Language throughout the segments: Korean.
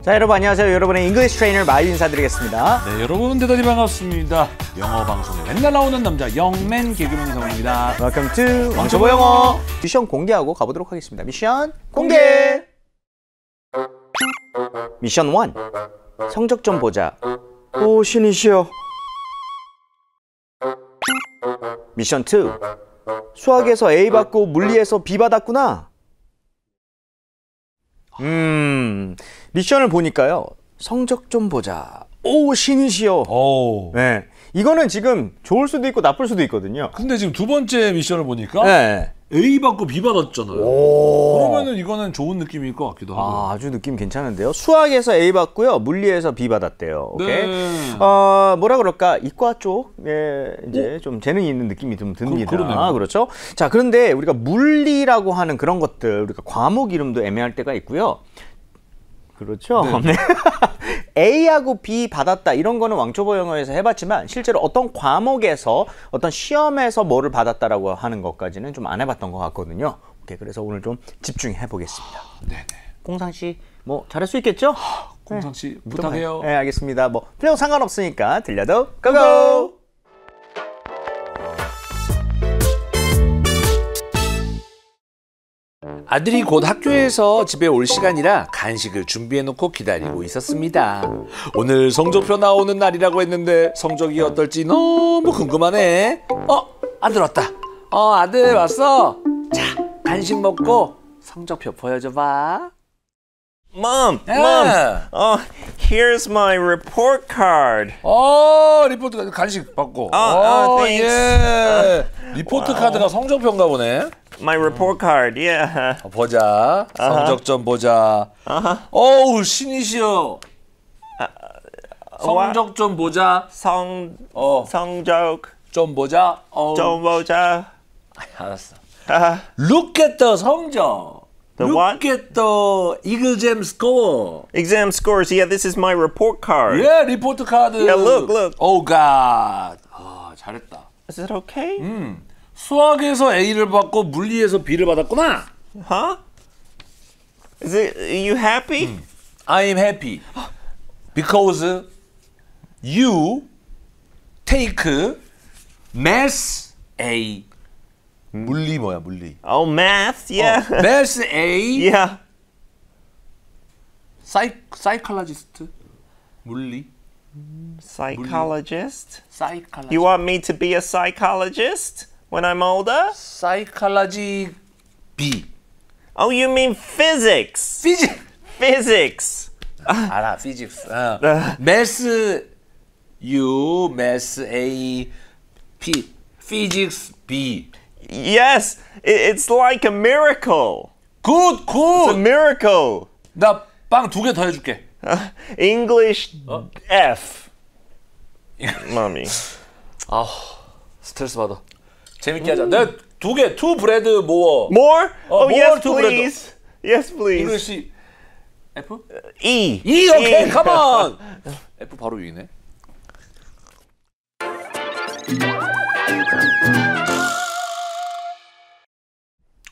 자 여러분 안녕하세요 여러분의 잉글리시 트레이너 마유 인사드리겠습니다 네 여러분 대단히 반갑습니다 영어 방송에 맨날 나오는 남자 영맨 개그맨 성입니다 우 w e l c o m 왕초보 영어 미션 공개하고 가보도록 하겠습니다 미션 공개 미션 1 성적 좀 보자 오 신이시여 미션 2 수학에서 A 받고 물리에서 B 받았구나 음, 미션을 보니까요. 성적 좀 보자. 오, 신이시여. 오. 네. 이거는 지금 좋을 수도 있고 나쁠 수도 있거든요. 근데 지금 두 번째 미션을 보니까 네. A 받고 B 받았잖아요. 그러면은 이거는 좋은 느낌일 것 같기도 하고. 아, 아주 느낌 괜찮은데요. 수학에서 A 받고요. 물리에서 B 받았대요. 오케이. 네. 어, 뭐라 그럴까? 이과 쪽에 이제 오? 좀 재능이 있는 느낌이 좀 듭니다. 그, 아, 그렇죠? 자, 그런데 우리가 물리라고 하는 그런 것들 우리가 과목 이름도 애매할 때가 있고요. 그렇죠. 네. A하고 B 받았다 이런 거는 왕초보 영어에서 해봤지만 실제로 어떤 과목에서 어떤 시험에서 뭐를 받았다라고 하는 것까지는 좀 안 해봤던 것 같거든요. 오케이 그래서 오늘 좀 집중해 보겠습니다. 아, 네네. 공상 씨뭐 잘할 수 있겠죠? 공상 아, 네. 씨 네. 부탁해요. 네 알겠습니다. 뭐 필요 상관없으니까 들려도 고고. 고고! 아들이 곧 학교에서 집에 올 시간이라 간식을 준비해놓고 기다리고 있었습니다. 오늘 성적표 나오는 날이라고 했는데 성적이 어떨지 너무 궁금하네. 어, 아들 왔다. 어, 아들 왔어. 자, 간식 먹고 성적표 보여줘봐. Mom, 예. mom. Oh, here's my report card. 어, 리포트 간식 받고. Oh, oh, thanks. 예. 리포트 wow. 카드가 성적표인가 보네. my report card. Yeah. 보자. 성적 좀 보자. 어우 신이시여. 성적 좀 보자. 성 어. 성적 좀 보자. 어좀 보자. 알았어. Look at the 성적. The Look what? at the exam score. Exam scores. Yeah, this is my report card. Yeah, report card. Yeah, look, look. Oh God. 아, 잘했다. Is it okay? 음. 수학에서 A를 받고 물리에서 B를 받았구나. Huh? Is it you happy? 음. I am happy because you take math A. 물리 뭐야 물리? Oh math, yeah. 어, math A. Yeah. 사이 사이칼라지스트 물리. Psychologist. Psychologist. You want me to be a psychologist? when I'm older? Psychology B. Oh, you mean physics? Physics. Physics. 알아, physics. Uh, mass U, mass A, P, physics B. Yes, it, it's like a miracle. Good, good. It's a miracle. 나 빵 두 개 더 해줄게. Uh, English 어? F. Mommy. 아, 스트레스 받아. 재밌게 하자. 내두 개, two bread more. More? 어, oh, more yes, two bread. p l e a s Yes, please. 이글씨 F? E. E, 오케이, e. come on. F 바로 위네.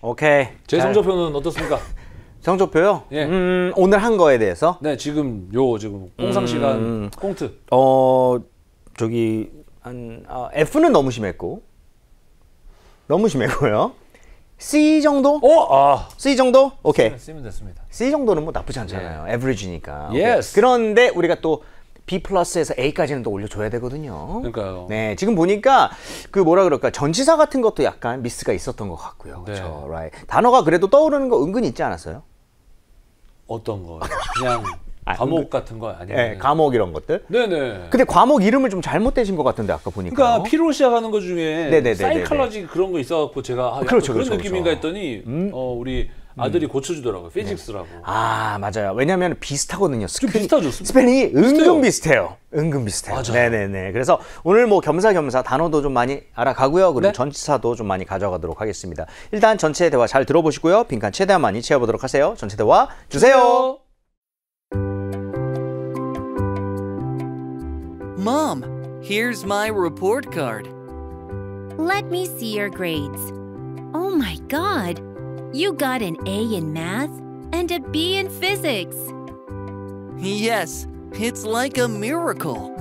오케이. 제 성적표는 어떻습니까? 성적표요? 예. 음, 오늘 한 거에 대해서? 네, 지금 요 지금 공상 음. 시간 꽁트. 어, 저기 한 아, F는 너무 심했고 너무 심해고요. C 정도? 오, 어, 아. C 정도? 오케이. 쓰면, 네, 됐습니다. C 정도는 뭐 나쁘지 않잖아요. 에브리지니까. 네. Yes. 그런데 우리가 또 B 플러스에서 A까지는 또 올려줘야 되거든요. 그러니까요. 네, 지금 보니까 그 뭐라 그럴까 전치사 같은 것도 약간 미스가 있었던 것 같고요. 네. 그렇죠. Right. 단어가 그래도 떠오르는 거 은근히 있지 않았어요? 어떤 거? 그냥 아, 과목 같은 거 아니에요? 네, 과목 이런 것들. 네네. 근데 과목 이름을 좀 잘못 대신 것 같은데 아까 보니까. 그러니까 P로 시작하는 것 중에 네네네네네. 사이칼러지 그런 거 있어갖고 제가 아, 그렇죠, 그런 그렇죠, 느낌인가 그렇죠. 했더니 음? 어, 우리 아들이 음. 고쳐주더라고요. 피직스라고. 네. 아 맞아요. 왜냐하면 비슷하거든요. 스크... 비슷하죠. 스펠링이 비슷 은근 비슷해요. 은근 비슷해요. 맞아요. 네네네. 그래서 오늘 뭐 겸사겸사 단어도 좀 많이 알아가고요. 그리고 네? 전치사도 좀 많이 가져가도록 하겠습니다. 일단 전체 대화 잘 들어보시고요. 빈칸 최대한 많이 채워보도록 하세요. 전체 대화 주세요. 주세요. Mom, here's my report card. Let me see your grades. Oh my god, you got an A in math and a B in physics. Yes, it's like a miracle.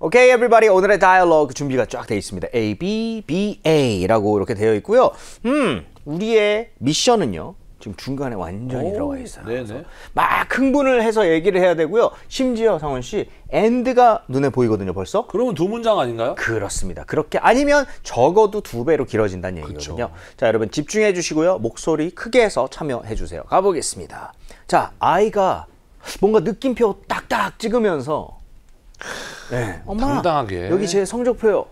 okay, everybody 오늘의 dialogue 준비가 쫙 돼 있습니다. A B B A라고 이렇게 되어 있고요. 음, 우리의 미션은요. 지금 중간에 완전히 오, 들어가 있어요. 네네. 막 흥분을 해서 얘기를 해야 되고요. 심지어 상원 씨 엔드가 눈에 보이거든요. 벌써. 그러면 두 문장 아닌가요? 그렇습니다. 그렇게 아니면 적어도 두 배로 길어진다는 얘기거든요. 그쵸. 자 여러분 집중해 주시고요. 목소리 크게 해서 참여해 주세요. 가보겠습니다. 자 아이가 뭔가 느낌표 딱딱 찍으면서 네, 엄마 당당하게. 여기 제 성적표요.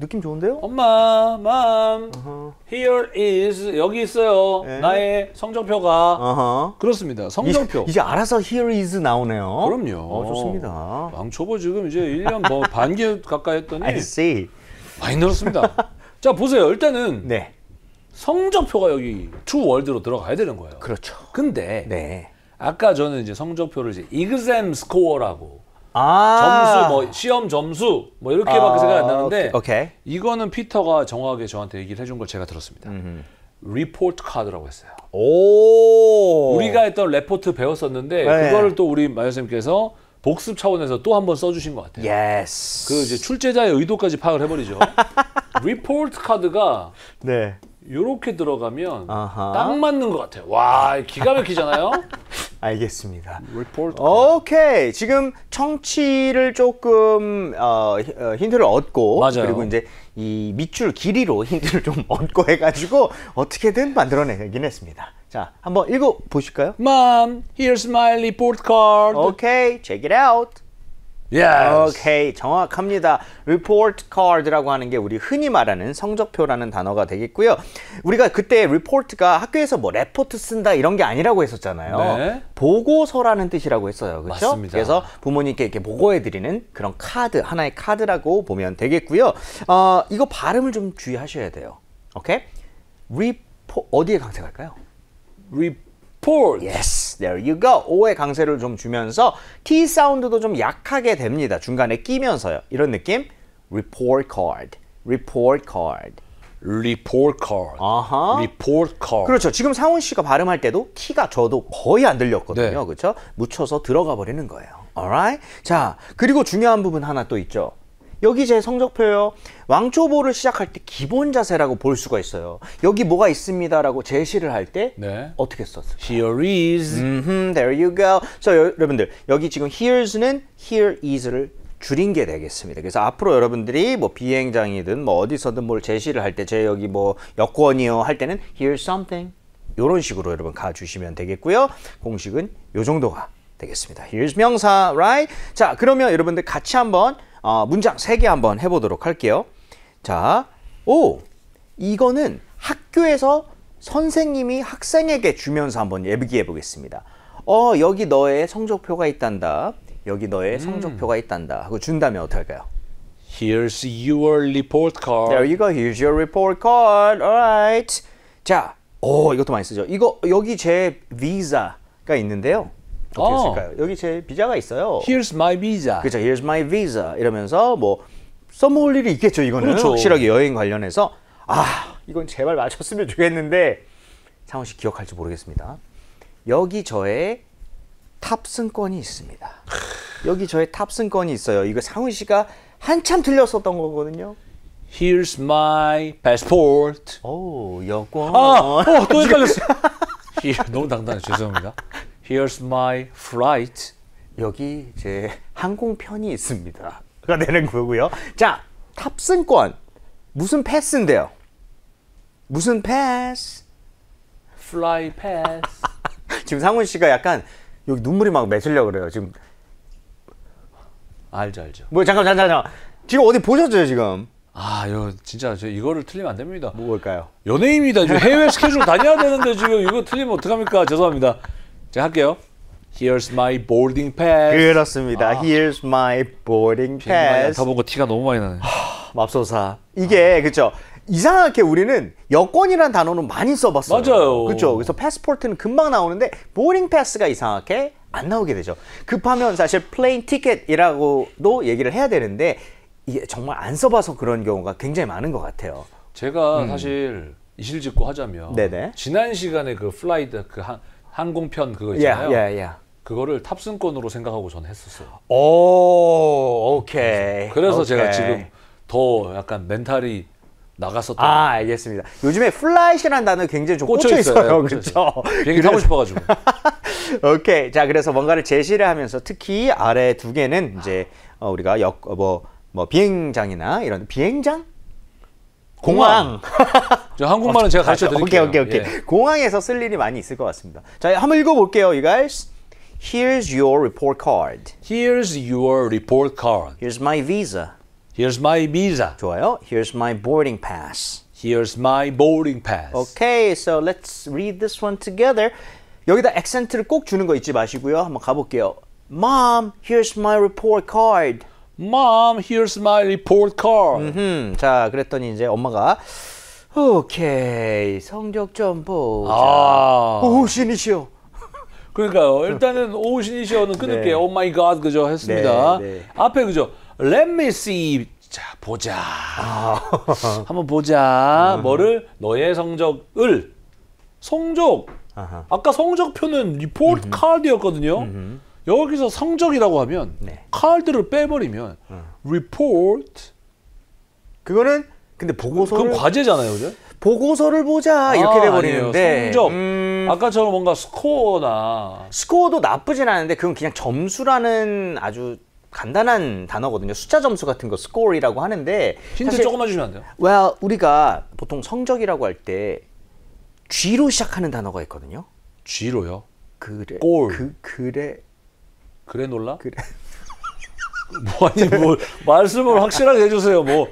느낌 좋은데요? 엄마, 맘, uh-huh. here is 여기 있어요. 네. 나의 성적표가 uh-huh. 그렇습니다. 성적표 이제, 이제, 알아서 here is 나오네요. 그럼요. 어, 좋습니다. 왕초보 지금 이제 1년 뭐 반개 가까이 했더니 I see. 많이 늘었습니다. 자 보세요. 일단은 네. 성적표가 여기 true 월드로 들어가야 되는 거예요. 그렇죠. 근데 네. 아까 저는 이제 성적표를 이제 exam score라고 아~ 점수 뭐 시험 점수 뭐 이렇게밖에 아~ 생각이 안 나는데 오케이. 이거는 피터가 정확하게 저한테 얘기를 해준 걸 제가 들었습니다. 리포트 카드라고 했어요. 우리가 했던 레포트 배웠었는데 네. 그거를 또 우리 마녀 님께서 복습 차원에서 또 한 번 써주신 것 같아요. 예스. 그 이제 출제자의 의도까지 파악을 해버리죠. 리포트 카드가 네. 요렇게 들어가면 아하. 딱 맞는 것 같아요. 와 기가 막히잖아요. 알겠습니다. 오케이 지금 청취를 조금 어, 어, 힌트를 얻고 맞아요. 그리고 이제 이 밑줄 길이로 힌트를 좀 얻고 해가지고 어떻게든 만들어내긴 했습니다. 자 한번 읽어 보실까요? Mom, here's my report card. o k a check it out. Yes. 오케이 정확합니다. report card라고 하는 게 우리 흔히 말하는 성적표라는 단어가 되겠고요. 우리가 그때 report가 학교에서 뭐 레포트 쓴다 이런 게 아니라고 했었잖아요. 네. 보고서라는 뜻이라고 했어요. 그렇죠? 맞습니다. 그래서 부모님께 이렇게 보고해 드리는 그런 카드 하나의 카드라고 보면 되겠고요. 어, 이거 발음을 좀 주의하셔야 돼요. 오케이? Report, Okay? 어디에 강세할까요? report. Yes. there you go. O의 강세를 좀 주면서 T 사운드도 좀 약하게 됩니다. 중간에 끼면서요. 이런 느낌. report card, report card. report card. 아하. report card. 그렇죠. 지금 상훈 씨가 발음할 때도 키가 저도 거의 안 들렸거든요. 네. 그렇죠? 묻혀서 들어가 버리는 거예요. alright? 자, 그리고 중요한 부분 하나 또 있죠. 여기 제 성적표요. 왕초보를 시작할 때 기본 자세라고 볼 수가 있어요. 여기 뭐가 있습니다라고 제시를 할때 네. 어떻게 썼어요? Here is. Mm-hmm, there you go. 자, 여, 러분들 여기 지금 here's는 here is를 줄인 게 되겠습니다. 그래서 앞으로 여러분들이 뭐 비행장이든 뭐 어디서든 뭘 제시를 할 때 제 여기 뭐 여권이요 할 때는 here's something 이런 식으로 여러분 가주시면 되겠고요. 공식은 요 정도가 되겠습니다. Here's 명사, right? 자, 그러면 여러분들 같이 한번 어, 문장 3개 한번 해보도록 할게요. 자, 오! 이거는 학교에서 선생님이 학생에게 주면서 한번 얘기해 보겠습니다. 어, 여기 너의 성적표가 있단다. 여기 너의 음. 성적표가 있단다. 하고 준다면 어떨까요? Here's your report card. There you go. Here's your report card. Alright. 자, 오, 이것도 많이 쓰죠. 이거 여기 제 visa가 있는데요. 어떻게 어. 쓸까요? 여기 제 비자가 있어요. Here's my visa. 그렇죠. Here's my visa. 이러면서 뭐 써먹을 일이 있겠죠. 이거는 그렇죠. 확실하게 여행 관련해서 아 이건 제발 맞췄으면 좋겠는데 상훈 씨 기억할지 모르겠습니다. 여기 저의 탑승권이 있습니다. 여기 저의 탑승권이 있어요. 이거 상훈 씨가 한참 틀렸었던 거거든요. Here's my passport. 오 여권. 아, 어, 또 헷갈렸어. 예, 너무 당당해 죄송합니다. Here's my flight. 여기 제 항공편이 있습니다. 가 되는 거고요. 자, 탑승권. 무슨 패스인데요? 무슨 패스? Fly pass. 지금 상훈 씨가 약간 여기 눈물이 막 맺으려 그래요. 지금 알죠, 알죠. 뭐 잠깐 잠깐 잠깐. 지금 어디 보셨죠, 지금? 아, 이거 진짜 저 이거를 틀리면 안 됩니다. 뭐, 뭘까요? 연예인입니다. 지금 해외 스케줄 다녀야 되는데 지금 이거 틀리면 어떡합니까? 죄송합니다. 제가 네, 할게요. Here's my boarding pass. 그렇습니다. 아. Here's my boarding pass. 다 보고 티가 너무 많이 나네. 맙소사. 이게 아. 그죠. 이상하게 우리는 여권이란 단어는 많이 써봤어요. 맞아요. 그렇죠. 그래서 패스포트는 금방 나오는데 보링 패스가 이상하게 안 나오게 되죠. 급하면 사실 플레인 티켓이라고도 얘기를 해야 되는데 이게 정말 안 써봐서 그런 경우가 굉장히 많은 것 같아요. 제가 음. 사실 이실직고 하자면 네네. 지난 시간에 그 플라이드 그한 항공편 그거 있잖아요. Yeah, yeah, yeah. 그거를 탑승권으로 생각하고 전 했었어요. 오, 오케이. 그래서 오케이. 제가 지금 더 약간 멘탈이 나갔었다 아, 알겠습니다. 요즘에 플라이시라는 단어 굉장히 좀 꽂혀, 꽂혀 있어요. 있어요. 그렇죠. 비행기 타고 싶어가지고. 오케이. 자, 그래서 뭔가를 제시를 하면서 특히 아래 두 개는 이제 어, 우리가 역, 어, 뭐, 뭐 비행장이나 이런 비행장? 공항. 저 한국말은 제가 가르쳐 드릴게요. 오케이, 오케이, 오케이. 예. 공항에서 쓸 일이 많이 있을 것 같습니다. 자, 한번 읽어볼게요, you guys. Here's your report card. Here's your report card. Here's my visa. Here's my visa. 좋아요. Here's my boarding pass. Here's my boarding pass. Okay, so let's read this one together. 여기다 액센트를 꼭 주는 거 잊지 마시고요. 한번 가볼게요. Mom, here's my report card. Mom, here's my report card. 음흠. 자, 그랬더니 이제 엄마가 오케이 성적 좀 보자. 아. 오 신이시여. 그러니까요. 일단은 오신이시어는 네. 끊을게요. 오 마이 갓 그죠 했습니다. 네, 네. 앞에 그죠. Let me see. 자 보자. 아. 한번 보자. 음. 뭐를 너의 성적을 성적. 아하. 아까 성적표는 리포트 카드였거든요. 여기서 성적이라고 하면 네. 카드를 빼버리면 음. report 그거는 근데 보고서를 그럼 과제잖아요, 그죠? 보고서를 보자 아, 이렇게 돼버리는데 성적 음... 아까처럼 뭔가 스코어나 스코어도 나쁘진 않은데 그건 그냥 점수라는 아주 간단한 단어거든요. 숫자 점수 같은 거 s c o r e 이라고 하는데 힌트 사실, 조금만 주시면 안 돼요? well, 우리가 보통 성적이라고 할 때 G로 시작하는 단어가 있거든요. G로요? 그래. 골. 그 그래 그래 놀라? 그래. 뭐 아니 뭐 말씀을 확실하게 해주세요. 뭐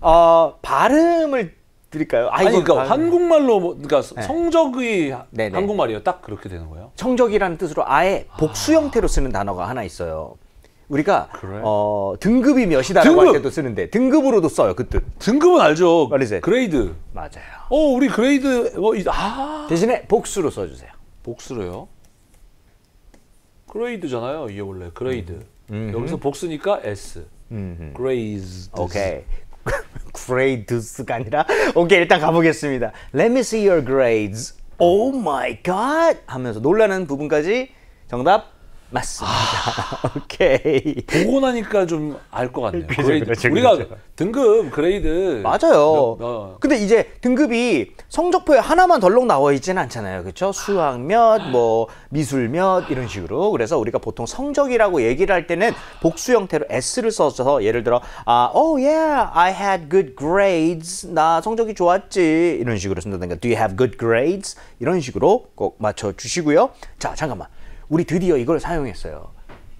어, 발음을 드릴까요? 아, 아니, 그러니까 발음. 한국말로 뭐, 그러니까 네. 성적이 네네. 한국말이요딱 그렇게 되는 거예요. 성적이라는 뜻으로 아예 아. 복수 아... 형태로 쓰는 단어가 하나 있어요. 우리가 그래? 어, 등급이 몇이다라고 등급! 할 때도 쓰는데 등급으로도 써요 그 뜻. 등급은 알죠. 말이세 그레이드. 맞아요. 어 우리 그레이드 뭐 이, 아 대신에 복수로 써주세요. 복수로요? 그레이드잖아요. 이게 원래 그레이드. 음, 음. 여기서 복수니까 S. 음 그레이즈. 음. 오케이. 그레이드스가 아니라 오케이 일단 가보겠습니다. Let me see your grades. Oh my god 하면서 놀라는 부분까지 정답 맞습니다. 아, 오케이. 보고 나니까 좀 알 것 같네요. 그죠, 그레이 그렇죠, 우리가 등급 그레이드 맞아요. 몇, 어. 근데 이제 등급이 성적표에 하나만 덜렁 나와 있지는 않잖아요. 그렇죠? 수학 몇, 뭐 미술 몇 이런 식으로. 그래서 우리가 보통 성적이라고 얘기를 할 때는 복수 형태로 s를 써서 예를 들어 아, oh yeah, I had good grades. 나 성적이 좋았지. 이런 식으로 쓴다든가 do you have good grades? 이런 식으로 꼭 맞춰 주시고요. 자, 잠깐만. 우리 드디어 이걸 사용했어요.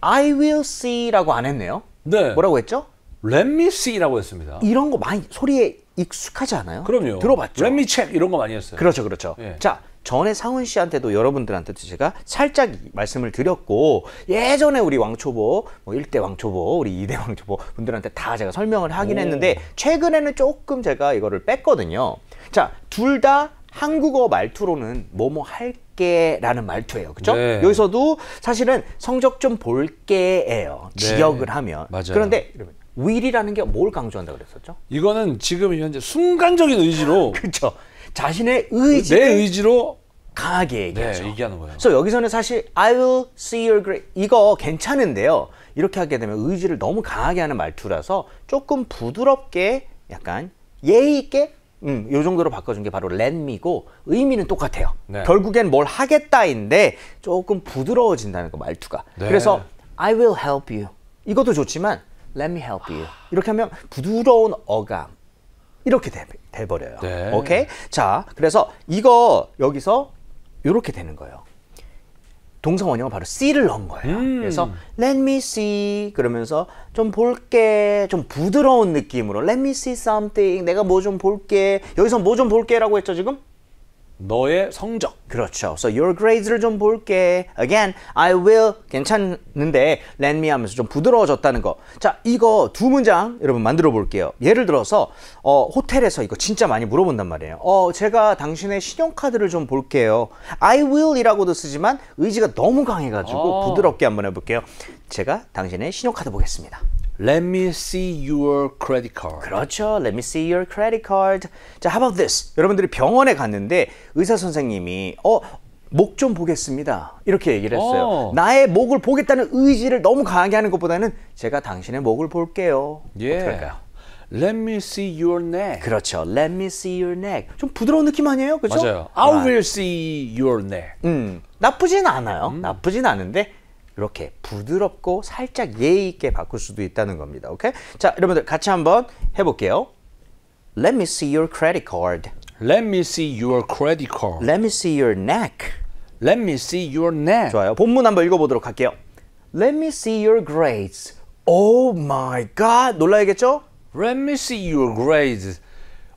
I will see라고 안 했네요. 네. 뭐라고 했죠? Let me see라고 했습니다. 이런 거 많이 소리에 익숙하지 않아요? 그럼요. 들어봤죠. Let me check 이런 거 많이 했어요. 그렇죠, 그렇죠. 예. 자, 전에 상훈 씨한테도 여러분들한테도 제가 살짝 말씀을 드렸고 예전에 우리 왕초보 뭐 1대 왕초보 우리 2대 왕초보 분들한테 다 제가 설명을 하긴 오. 했는데 최근에는 조금 제가 이거를 뺐거든요. 자, 둘 다 한국어 말투로는 뭐뭐 할 볼게라는 말투예요. 그죠? 네. 여기서도 사실은 성적 좀 볼게예요. 지역을 네. 하면. 맞아요. 그런데 이러면 will이라는 게 뭘 강조한다 그랬었죠? 이거는 지금 현재 순간적인 의지로 그렇죠. 자신의 의지 내 의지로 강하게 얘기하죠. 네, 얘기하는 거예요. 그래서 여기서는 사실 I will see your great 이거 괜찮은데요. 이렇게 하게 되면 의지를 너무 강하게 하는 말투라서 조금 부드럽게 약간 예의 있게 음, 요 정도로 바꿔준 게 바로 렛미고 의미는 똑같아요. 네. 결국엔 뭘 하겠다인데 조금 부드러워진다는 거 그 말투가. 네. 그래서 I will help you 이것도 좋지만 Let me help you 이렇게 하면 부드러운 어감 이렇게 돼, 돼버려요. 네. 오케이? 자, 그래서 이거 여기서 이렇게 되는 거예요. 동사 원형은 바로 see를 넣은 거예요. 음. 그래서 let me see 그러면서 좀 볼게 좀 부드러운 느낌으로 let me see something 내가 뭐 좀 볼게 여기서 뭐 좀 볼게라고 했죠 지금 너의 성적. 그렇죠. So your grades를 좀 볼게. Again, I will 괜찮는데 let me 하면서 좀 부드러워졌다는 거. 자, 이거 두 문장 여러분 만들어 볼게요. 예를 들어서 어, 호텔에서 이거 진짜 많이 물어본단 말이에요. 어, 제가 당신의 신용카드를 좀 볼게요. I will이라고도 쓰지만 의지가 너무 강해가지고 어. 부드럽게 한번 해볼게요. 제가 당신의 신용카드 보겠습니다. Let me see your credit card. 그렇죠. Let me see your credit card. 자, how about this? 여러분들이 병원에 갔는데 의사 선생님이 어, 목 좀 보겠습니다. 이렇게 얘기를 했어요. 오. 어. 나의 목을 보겠다는 의지를 너무 강하게 하는 것보다는 제가 당신의 목을 볼게요. 예. 어떨까요? Let me see your neck. 그렇죠. Let me see your neck. 좀 부드러운 느낌 아니에요? 그렇죠? 맞아요. I 아. will see your neck. 음, 나쁘진 않아요. 음. 나쁘진 않은데 이렇게 부드럽고 살짝 예의 있게 바꿀 수도 있다는 겁니다. 오케이? 자, 여러분들 같이 한번 해볼게요. Let me see your credit card. Let me see your credit card. Let me see your neck. Let me see your neck. 좋아요. 본문 한번 읽어보도록 할게요. Let me see your grades. Oh my god. 놀라야겠죠? Let me see your grades.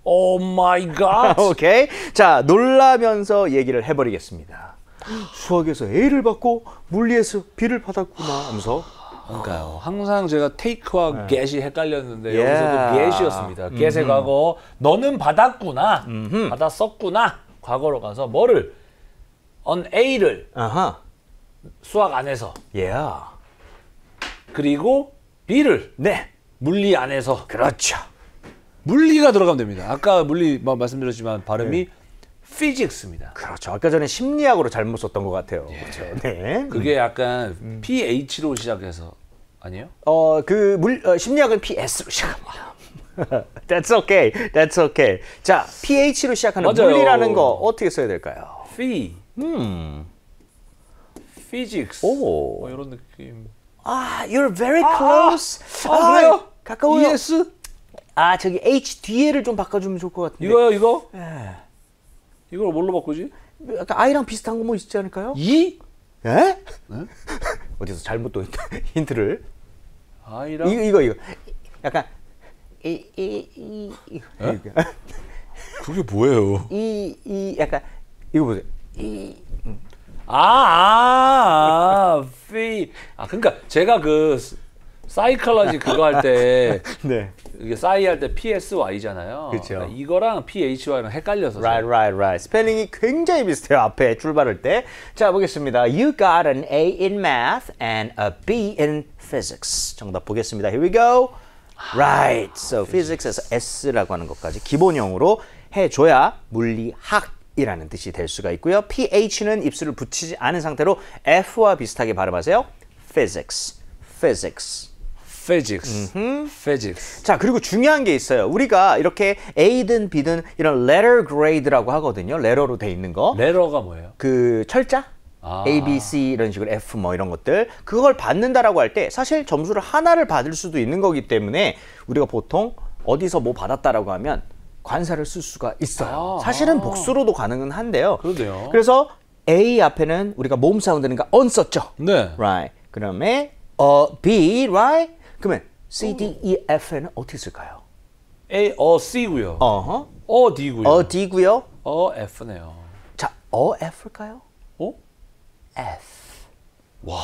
Oh my god. 오케이. 자, 놀라면서 얘기를 해버리겠습니다. 수학에서 A를 받고 물리에서 B를 받았구나 하면서 그러니까요. 항상 제가 테이크와 네. 겟이 헷갈렸는데 예. 여기서도 겟이었습니다. 음. 겟의 과거 너는 받았구나 음흠. 받았었구나 과거로 가서 뭐를 on A를 아하. 수학 안에서 예. Yeah. 그리고 B를 네. 물리 안에서 그렇죠. 물리가 들어가면 됩니다. 아까 물리 뭐 말씀드렸지만 발음이 네. 피직스입니다. 그렇죠. 아까 전에 심리학으로 잘못 썼던 것 같아요. 예. 그렇죠. 네. 그게 약간 음. pH로 시작해서 아니요 어그 어, 심리학은 PS로 시작합니다. That's okay. That's okay. 자, pH로 시작하는 맞아요. 물리라는 거 어떻게 써야 될까요? p 음. Physics. 오. 뭐 이런 느낌. 아, you're very close. 아, 아, 아, 아요 가까워요. ES. 아, 저기 H 뒤에를 좀 바꿔주면 좋을 것 같은데. 이거요, 이거? 예. 이걸 뭘로 바꾸지? 약간 아이랑 비슷한 거 뭐 있지 않을까요? 이? 예? 네? 어디서 잘못 또 힌트를 아이랑 이거 이거 이거 약간 이 이이 예? 그게 뭐예요? 이 이 약간 이거 보세요. 이 아, 아, 아, 피. 아, 그러니까 제가 그 사이클러지 그거 할 때 네. 이게 사이 할 때 PSY잖아요. 그렇죠. 그러니까 이거랑 PHY랑 헷갈려서. Right, right, right. 스펠링이 굉장히 비슷해요. 앞에 출발할 때. 자 보겠습니다. You got an A in math and a B in physics. 정답 보겠습니다. Here we go. 아, right. So physics에서 S라고 하는 것까지 기본형으로 해줘야 물리학. 이라는 뜻이 될 수가 있고요. ph는 입술을 붙이지 않은 상태로 f와 비슷하게 발음하세요. physics, physics. physics. 음흠. physics. 자, 그리고 중요한 게 있어요. 우리가 이렇게 A든 B든 이런 letter grade라고 하거든요. 레러로 돼 있는 거. 레러가 뭐예요? 그 철자? 아. A, B, C 이런 식으로 F 뭐 이런 것들 그걸 받는다라고 할 때 사실 점수를 하나를 받을 수도 있는 거기 때문에 우리가 보통 어디서 뭐 받았다라고 하면 관사를 쓸 수가 있어요. 아. 사실은 복수로도 가능은 한데요. 그러네요. 그래서 A 앞에는 우리가 모음 사운드니까 o 썼죠. 네. Right. 그다음에 어 B right 그러면 C, D, E, F, n 어떻게 쓸까요? A, 어, C고요. 어허. 어, D고요. 어, D고요. 어, F네요. 자, 어, F일까요? 어? F. 와.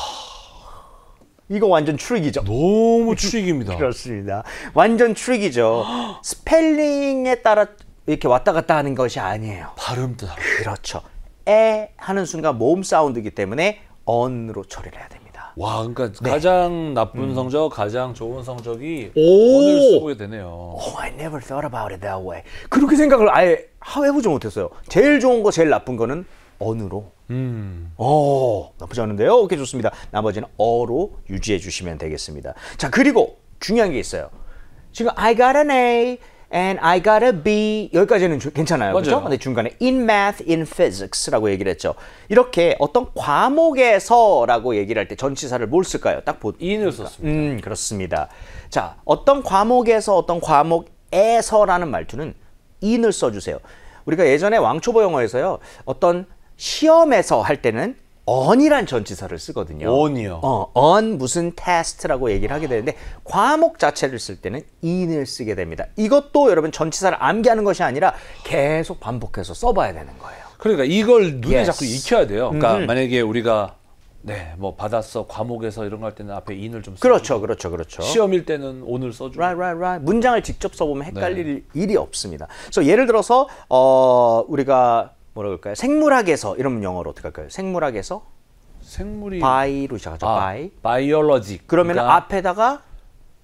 이거 완전 트릭이죠. 너무 트릭입니다. 그렇습니다. 완전 트릭이죠. 스펠링에 따라 이렇게 왔다 갔다 하는 것이 아니에요. 발음도 다르 그렇죠. 에 하는 순간 모음 사운드이기 때문에 언으로 처리를 해야 됩니다. 와, 그러니까 네. 가장 나쁜 음. 성적, 가장 좋은 성적이 오! 오늘 쓰고 되네요. Oh, I never thought about it that way. 그렇게 생각을 아예 해보지 못했어요. 제일 좋은 거, 제일 나쁜 거는 언으로. 음. 어, 나쁘지 않은데요? 오케이, 좋습니다. 나머지는 어로 유지해 주시면 되겠습니다. 자, 그리고 중요한 게 있어요. 지금 I got an A. and I g o t a b 여기까지는 주, 괜찮아요. 그렇죠? 근데 네, 중간에 in math, in physics라고 얘기를 했죠. 이렇게 어떤 과목에서라고 얘기를 할 때 전치사를 뭘 쓸까요? 딱 보. in을 썼습니다. 음, 그렇습니다. 자, 어떤 과목에서 어떤 과목에서라는 말투는 in을 써주세요. 우리가 예전에 왕초보 영어에서요, 어떤 시험에서 할 때는 on이란 전치사를 쓰거든요. on이요. 어, on 무슨 test라고 얘기를 하게 되는데 과목 자체를 쓸 때는 in을 쓰게 됩니다. 이것도 여러분 전치사를 암기하는 것이 아니라 계속 반복해서 써봐야 되는 거예요. 그러니까 이걸 눈에 yes. 자꾸 익혀야 돼요. 그러니까 음흠. 만약에 우리가 네, 뭐 받았어 과목에서 이런 거 할 때는 앞에 인을 좀 그렇죠, 고 그렇죠, 그렇죠. 그렇죠. 시험일 때는 오늘 써주고. Right, right, right. 문장을 직접 써보면 네. 헷갈릴 네. 일이 없습니다. 그래서 예를 들어서 어 우리가 뭐라 그럴까요? 생물학에서 이런 영어로 어떻게 할까요? 생물학에서 생물이 바이로 시작하죠. 아, 바이. 바이올로지. 그러면 그러니까... 앞에다가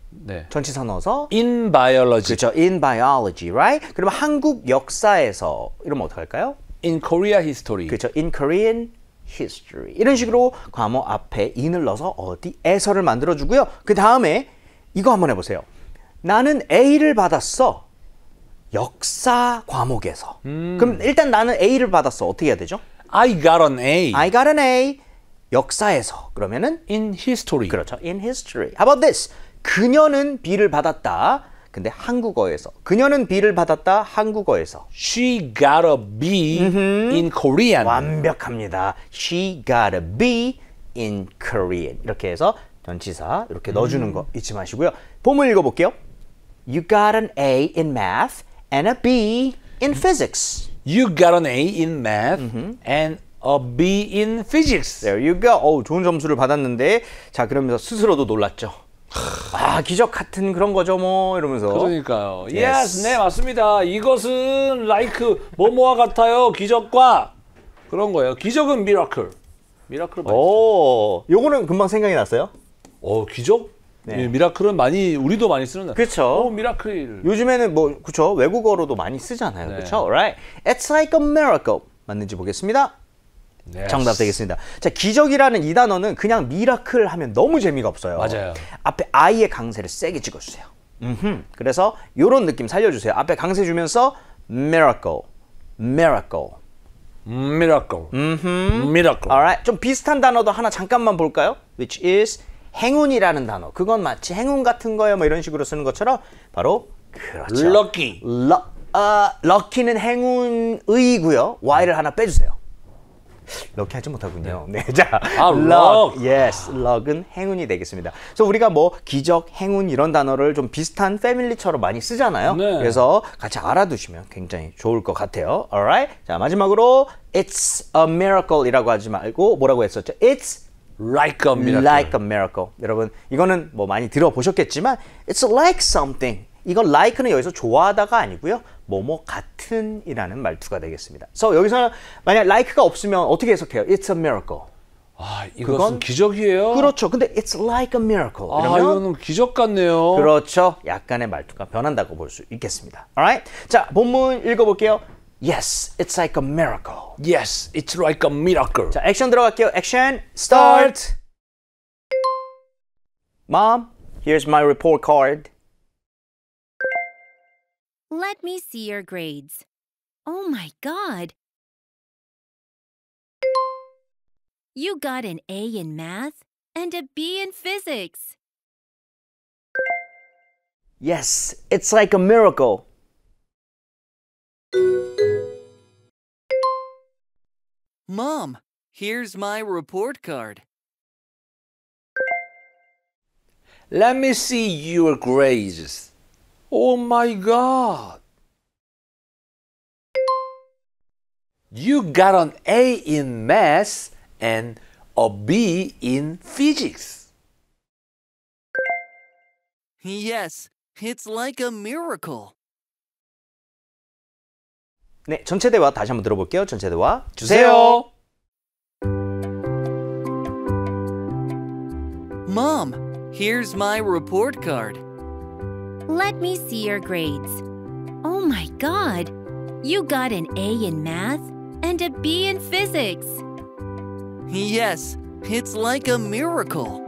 네. 전치사 넣어서 in biology. 그렇죠. in biology, right? 그러면 한국 역사에서 이러면 어떻게 할까요? in Korea history. 그렇죠. in Korean history. 이런 식으로 과목 앞에 in을 넣어서 어디에서를 만들어 주고요. 그다음에 이거 한번 해 보세요. 나는 A를 받았어. 역사 과목에서. 음. 그럼 일단 나는 A를 받았어. 어떻게 해야 되죠? I got an A. I got an A. 역사에서. 그러면은 in history. 그렇죠. in history. How about this? 그녀는 B를 받았다. 근데 한국어에서 그녀는 B를 받았다 한국어에서 She got a B 음흠. in Korean 완벽합니다 She got a B in Korean 이렇게 해서 전치사 이렇게 음. 넣어주는 거 잊지 마시고요 보을 읽어볼게요 You got an A in math and a B in physics. You got an A in math mm-hmm. and a B in physics. There you go. 어, 좋은 점수를 받았는데 자 그러면서 스스로도 놀랐죠. 아 기적 같은 그런 거죠 뭐 이러면서 그러니까요 예스 yes. 네 맞습니다 이것은 like 뭐뭐와 같아요 기적과 그런 거예요 기적은 미라클 미라클 오 요거는 금방 생각이 났어요 어 기적 네. 예, 미라클은 많이 우리도 많이 쓰는 그렇죠. 오 어, 미라클. 요즘에는 뭐 그렇죠. 외국어로도 많이 쓰잖아요. 네. 그렇죠? Right. It's like a miracle. 맞는지 보겠습니다. 네. 정답 되겠습니다. 자, 기적이라는 이 단어는 그냥 미라클 하면 너무 재미가 없어요. 맞아요. 앞에 I의 강세를 세게 찍어 주세요. 음. 그래서 요런 느낌 살려 주세요. 앞에 강세 주면서 miracle. miracle. miracle. 음. miracle. 음, alright. 좀 비슷한 단어도 하나 잠깐만 볼까요? which is 행운이라는 단어. 그건 마치 행운 같은 거예요. 뭐 이런 식으로 쓰는 것처럼 바로 그렇죠. 럭키. 러, 어, 럭키는 행운의고요. 이 y를 하나 빼주세요. 럭키 하지 못하군요. 네, 네 자, 럭, 아, yes, 럭은 행운이 되겠습니다. 그래서 우리가 뭐 기적, 행운 이런 단어를 좀 비슷한 패밀리처럼 많이 쓰잖아요. 네. 그래서 같이 알아두시면 굉장히 좋을 것 같아요. Alright, 자 마지막으로 it's a miracle이라고 하지 말고 뭐라고 했었죠? It's like a miracle. Like a miracle. 여러분 이거는 뭐 많이 들어보셨겠지만 it's like something. 이거 like는 여기서 좋아하다가 아니고요. 뭐뭐 같은이라는 말투가 되겠습니다. so, 여기서 만약 like가 없으면 어떻게 해석해요? It's a miracle. 아, 이것은 그건 기적이에요. 그렇죠. 근데 it's like a miracle. 아, 이거는 기적 같네요. 그렇죠. 약간의 말투가 변한다고 볼 수 있겠습니다. Alright. 자, 본문 읽어볼게요. Yes, it's like a miracle. Yes, it's like a miracle. 자, 액션 들어갈게요. 액션 start. Mom, here's my report card. Let me see your grades. Oh my god. You got an A in math and a B in physics. Yes, it's like a miracle. Mom, here's my report card. Let me see your grades. Oh my god. You got an A in math and a B in physics. Yes, it's like a miracle. 네, 전체 대화 다시 한번 들어볼게요. 전체 대화 주세요. Mom, here's my report card. Let me see your grades. Oh my god. You got an A in math and a B in physics. Yes, it's like a miracle.